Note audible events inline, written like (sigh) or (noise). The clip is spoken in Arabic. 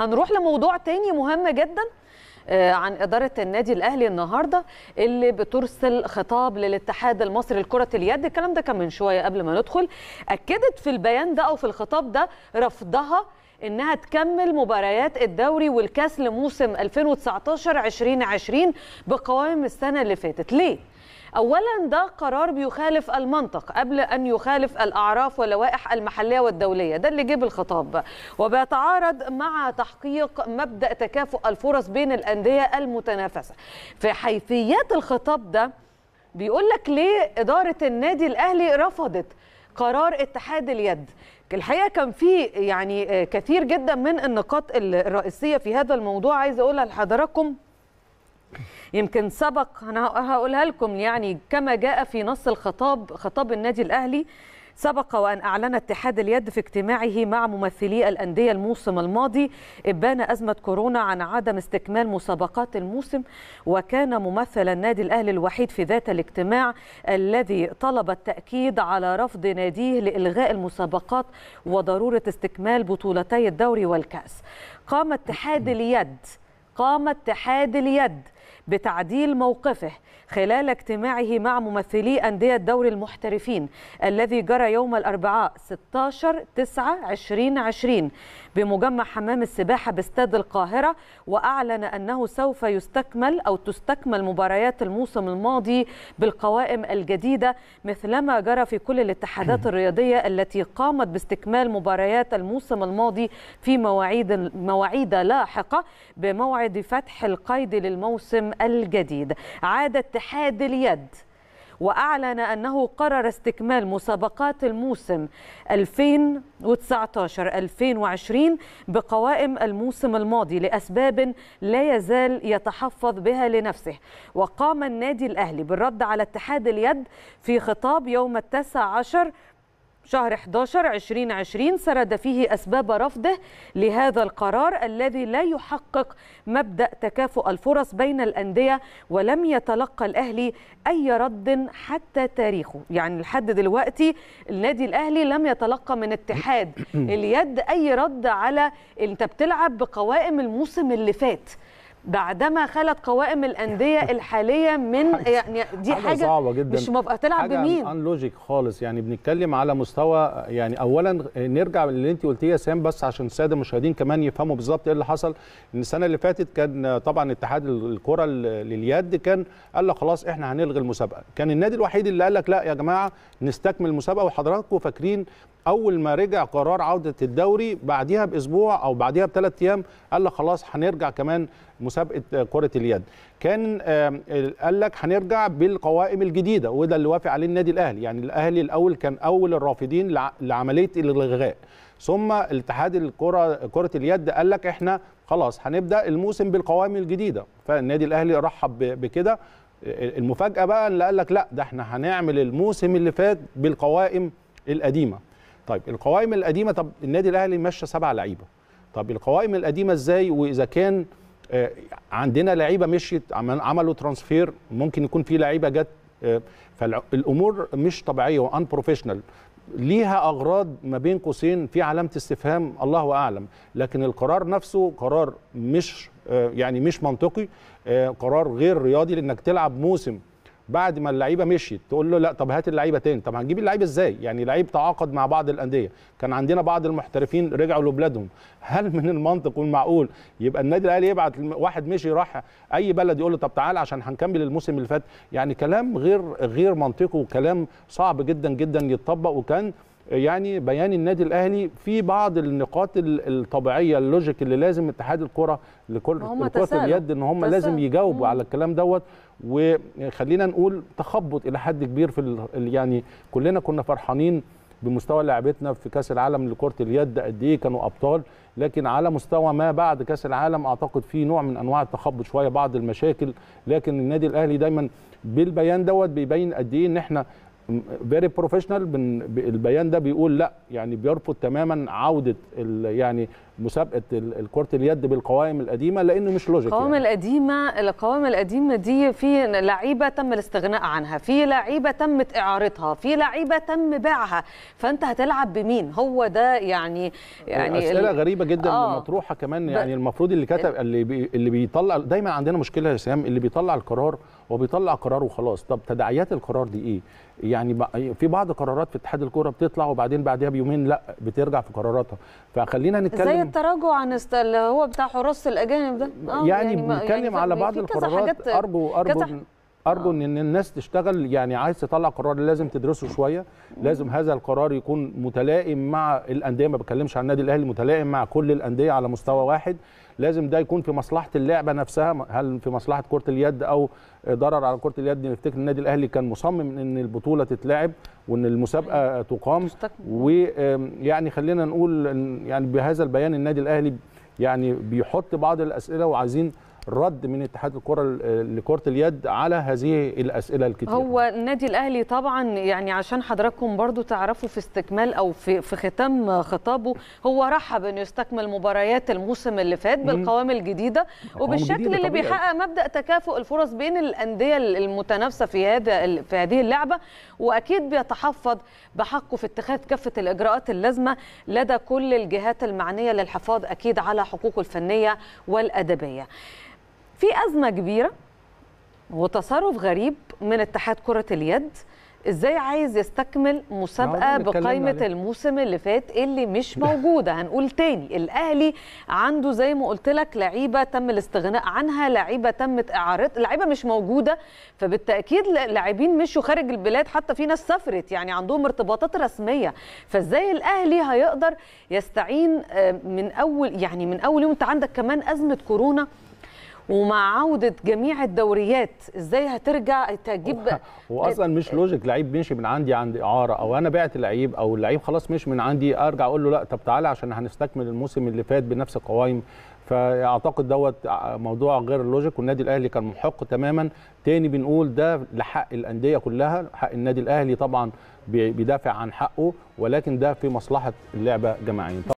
هنروح لموضوع تاني مهم جدا آه، عن إدارة النادي الأهلي النهاردة اللي بترسل خطاب للاتحاد المصري لكرة اليد الكلام ده كان من شوية قبل ما ندخل أكدت في البيان ده أو في الخطاب ده رفضها انها تكمل مباريات الدوري والكاس لموسم 2019 2020 بقوائم السنه اللي فاتت ليه اولا ده قرار بيخالف المنطق قبل ان يخالف الاعراف واللوائح المحليه والدوليه ده اللي جيب الخطاب وبيتعارض مع تحقيق مبدا تكافؤ الفرص بين الانديه المتنافسه في حيثيات الخطاب ده بيقول لك ليه اداره النادي الاهلي رفضت قرار اتحاد اليد الحقيقه كان في يعني آه، كثير جدا من النقاط الرئيسيه في هذا الموضوع عايز اقولها لحضراتكم يمكن سبق انا هقولها لكم يعني كما جاء في نص الخطاب خطاب النادي الاهلي سبق وأن أعلن اتحاد اليد في اجتماعه مع ممثلي الأندية الموسم الماضي إبان أزمة كورونا عن عدم استكمال مسابقات الموسم وكان ممثل النادي الأهلي الوحيد في ذات الاجتماع الذي طلب التأكيد على رفض ناديه لإلغاء المسابقات وضرورة استكمال بطولتي الدوري والكأس قام اتحاد اليد قام اتحاد اليد بتعديل موقفه خلال اجتماعه مع ممثلي أندية دوري المحترفين الذي جرى يوم الأربعاء 16 9 2020 بمجمع حمام السباحة باستاد القاهرة وأعلن أنه سوف يستكمل أو تستكمل مباريات الموسم الماضي بالقوائم الجديدة مثلما جرى في كل الاتحادات (clears throat) الرياضية التي قامت باستكمال مباريات الموسم الماضي في مواعيد مواعيد لاحقة بموعد فتح القيد للموسم الجديد عاد اتحاد اليد وأعلن أنه قرر استكمال مسابقات الموسم 2019-2020 بقوائم الموسم الماضي لأسباب لا يزال يتحفظ بها لنفسه وقام النادي الأهلي بالرد على اتحاد اليد في خطاب يوم التاسع عشر شهر 11 2020 سرد فيه أسباب رفضه لهذا القرار الذي لا يحقق مبدأ تكافؤ الفرص بين الأندية ولم يتلقى الأهلي أي رد حتى تاريخه يعني لحد دلوقتي النادي الأهلي لم يتلقى من اتحاد (clears throat) اليد أي رد على أنت بتلعب بقوائم الموسم اللي فات بعدما خلت قوائم الانديه (laughs) الحاليه من يعني دي حاجه, حاجة صعبه جدا مش مبقى تلعب بمين ان لوجيك خالص يعني بنتكلم على مستوى يعني اولا نرجع للي انت قلتيه يا سام بس عشان الساده المشاهدين كمان يفهموا بالظبط ايه اللي حصل ان السنه اللي فاتت كان طبعا اتحاد الكره لليد كان قال لك خلاص احنا هنلغي المسابقه كان النادي الوحيد اللي قال لك لا يا جماعه نستكمل المسابقه وحضراتكم فاكرين اول ما رجع قرار عوده الدوري بعديها باسبوع او بعديها بثلاث ايام قال لك خلاص هنرجع كمان مسابقه كره اليد كان قال لك هنرجع بالقوائم الجديده وده اللي وافق عليه النادي الاهلي يعني الاهلي الاول كان اول الرافضين لعمليه الالغاء ثم الاتحاد الكره كره اليد قال لك احنا خلاص هنبدا الموسم بالقوائم الجديده فالنادي الاهلي رحب بكده المفاجاه بقى اللي قال لك لا ده احنا هنعمل الموسم اللي فات بالقوائم القديمه طيب القوائم القديمه طب النادي الاهلي ماشيه سبع لعيبه طب القوائم القديمه ازاي واذا كان آه، عندنا لعيبه مشيت عملوا ترانسفير ممكن يكون في لعيبه جت آه، فالامور مش طبيعيه وان بروفيشنال ليها اغراض ما بين قوسين في علامه استفهام الله اعلم لكن القرار نفسه قرار مش آه، يعني مش منطقي قرار غير رياضي لانك تلعب موسم بعد ما اللعيبه مشيت تقول له لا طب هات اللعيبه تاني طب هنجيب اللعيبه ازاي يعني لعيب تعاقد مع بعض الانديه كان عندنا بعض المحترفين رجعوا لبلادهم (laughs) هل من المنطق والمعقول يبقى النادي الاهلي يبعت واحد مشي راح اي بلد يقول له طب تعال عشان هنكمل الموسم اللي فات يعني كلام غير غير منطقي وكلام صعب جدا جدا يتطبق وكان يعني بيان النادي الاهلي في بعض النقاط الطبيعيه اللوجيك اللي لازم اتحاد الكره لكل كره اليد ان هم لازم يجاوبوا على الكلام دوت وخلينا نقول تخبط الى حد كبير في يعني كلنا كنا فرحانين بمستوى لعبتنا في كاس العالم لكره اليد قد ايه كانوا ابطال لكن على مستوى ما بعد كاس العالم اعتقد في نوع من انواع التخبط شويه بعض المشاكل لكن النادي الاهلي دايما بالبيان دوت بيبين قد ايه ان احنا فيري بروفيشنال البيان ده بيقول لا يعني بيرفض تماما عوده يعني مسابقه كره اليد بالقوائم القديمه لانه مش لوجيك القوائم يعني. القديمه القوائم القديمه دي في لعيبه تم الاستغناء عنها في لعيبه تمت اعارتها في لعيبه تم بيعها فانت هتلعب بمين هو ده يعني يعني اسئله غريبه جدا آه. مطروحه كمان يعني ب... المفروض اللي كتب إيه؟ اللي بي... اللي بيطلع دايما عندنا مشكله يا سام اللي بيطلع القرار وبيطلع قرار وخلاص طب تداعيات القرار دي ايه يعني في بعض قرارات في اتحاد الكوره بتطلع وبعدين بعدها بيومين لا بترجع في قراراتها فخلينا نتكلم زي التراجع عن اللي هو بتاع حراس الاجانب ده آه، يعني, يعني, يعني بنتكلم يعني على بعض القرارات ارجو ارجو ارجو آه. ان الناس تشتغل يعني عايز تطلع قرار لازم تدرسه شويه لازم هذا القرار يكون متلائم مع الانديه ما بتكلمش عن النادي الاهلي متلائم مع كل الانديه على مستوى واحد لازم ده يكون في مصلحه اللعبه نفسها هل في مصلحه كره اليد او ضرر على كره اليد نفتكر النادي الاهلي كان مصمم ان البطوله تتلعب وان المسابقه تقام ويعني خلينا نقول يعني بهذا البيان النادي الاهلي يعني بيحط بعض الاسئله وعايزين رد من اتحاد الكره لكره اليد على هذه الاسئله الكتير هو النادي الاهلي طبعا يعني عشان حضراتكم برضو تعرفوا في استكمال او في في ختام خطابه هو رحب انه يستكمل مباريات الموسم اللي فات بالقوام الجديده وبالشكل اللي بيحقق مبدا تكافؤ الفرص بين الانديه المتنافسه في هذا في هذه اللعبه واكيد بيتحفظ بحقه في اتخاذ كافه الاجراءات اللازمه لدى كل الجهات المعنيه للحفاظ اكيد على حقوقه الفنيه والادبيه في ازمه كبيره وتصرف غريب من اتحاد كره اليد ازاي عايز يستكمل مسابقه بقائمه الموسم اللي فات اللي مش (laughs) موجوده هنقول تاني الاهلي عنده زي ما قلت لك لعيبه تم الاستغناء عنها لعيبه تمت اعارتها لعيبه مش موجوده فبالتاكيد لاعبين مشوا خارج البلاد حتى في ناس سافرت يعني عندهم ارتباطات رسميه فازاي الاهلي هيقدر يستعين آه، من اول يعني من اول يوم انت عندك كمان ازمه كورونا ومع عوده جميع الدوريات ازاي هترجع تجيب هو (laughs) اصلا مش لوجيك لعيب مشي من عندي عند اعاره او انا بعت لعيب او اللعيب خلاص مش من عندي ارجع اقول له لا طب تعالى عشان هنستكمل الموسم اللي فات بنفس القوائم فاعتقد دوت موضوع غير لوجيك والنادي الاهلي كان محق تماما تاني بنقول ده لحق الانديه كلها حق النادي الاهلي طبعا بيدافع عن حقه ولكن ده في مصلحه اللعبه جماعيا